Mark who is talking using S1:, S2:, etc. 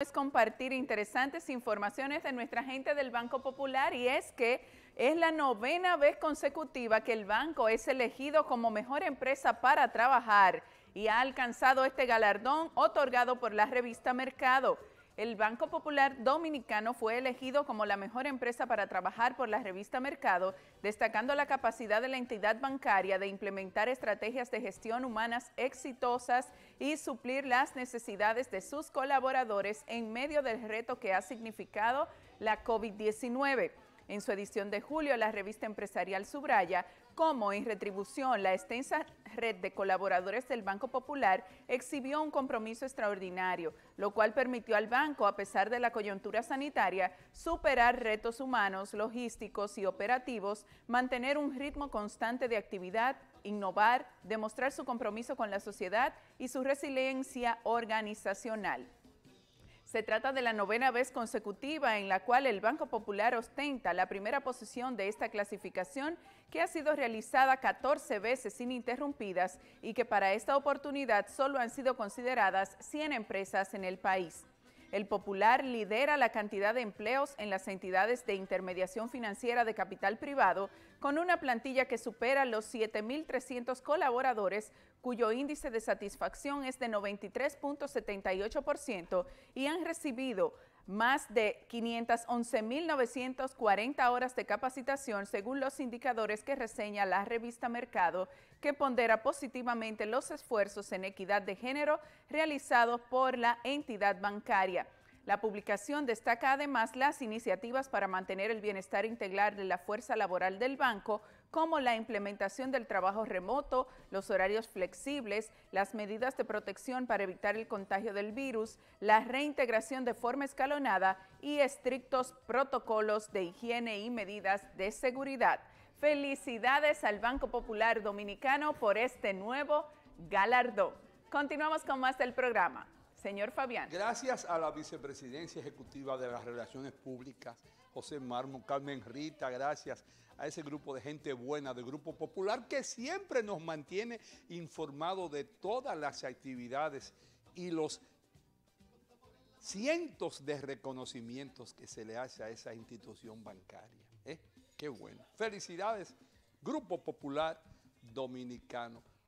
S1: es compartir interesantes informaciones de nuestra gente del Banco Popular y es que es la novena vez consecutiva que el banco es elegido como mejor empresa para trabajar y ha alcanzado este galardón otorgado por la revista Mercado. El Banco Popular Dominicano fue elegido como la mejor empresa para trabajar por la revista Mercado, destacando la capacidad de la entidad bancaria de implementar estrategias de gestión humanas exitosas y suplir las necesidades de sus colaboradores en medio del reto que ha significado la COVID-19. En su edición de julio, la revista empresarial subraya como en retribución, la extensa red de colaboradores del Banco Popular exhibió un compromiso extraordinario, lo cual permitió al banco, a pesar de la coyuntura sanitaria, superar retos humanos, logísticos y operativos, mantener un ritmo constante de actividad, innovar, demostrar su compromiso con la sociedad y su resiliencia organizacional. Se trata de la novena vez consecutiva en la cual el Banco Popular ostenta la primera posición de esta clasificación que ha sido realizada 14 veces ininterrumpidas y que para esta oportunidad solo han sido consideradas 100 empresas en el país. El Popular lidera la cantidad de empleos en las entidades de intermediación financiera de capital privado, con una plantilla que supera los 7.300 colaboradores, cuyo índice de satisfacción es de 93.78% y han recibido más de 511.940 horas de capacitación según los indicadores que reseña la revista Mercado, que pondera positivamente los esfuerzos en equidad de género realizados por la entidad bancaria. La publicación destaca además las iniciativas para mantener el bienestar integral de la fuerza laboral del banco, como la implementación del trabajo remoto, los horarios flexibles, las medidas de protección para evitar el contagio del virus, la reintegración de forma escalonada y estrictos protocolos de higiene y medidas de seguridad. Felicidades al Banco Popular Dominicano por este nuevo galardón. Continuamos con más del programa. Señor Fabián.
S2: Gracias a la vicepresidencia ejecutiva de las Relaciones Públicas, José Marmo, Carmen Rita, gracias a ese grupo de gente buena, del Grupo Popular, que siempre nos mantiene informado de todas las actividades y los cientos de reconocimientos que se le hace a esa institución bancaria. ¿eh? Qué bueno. Felicidades, Grupo Popular Dominicano.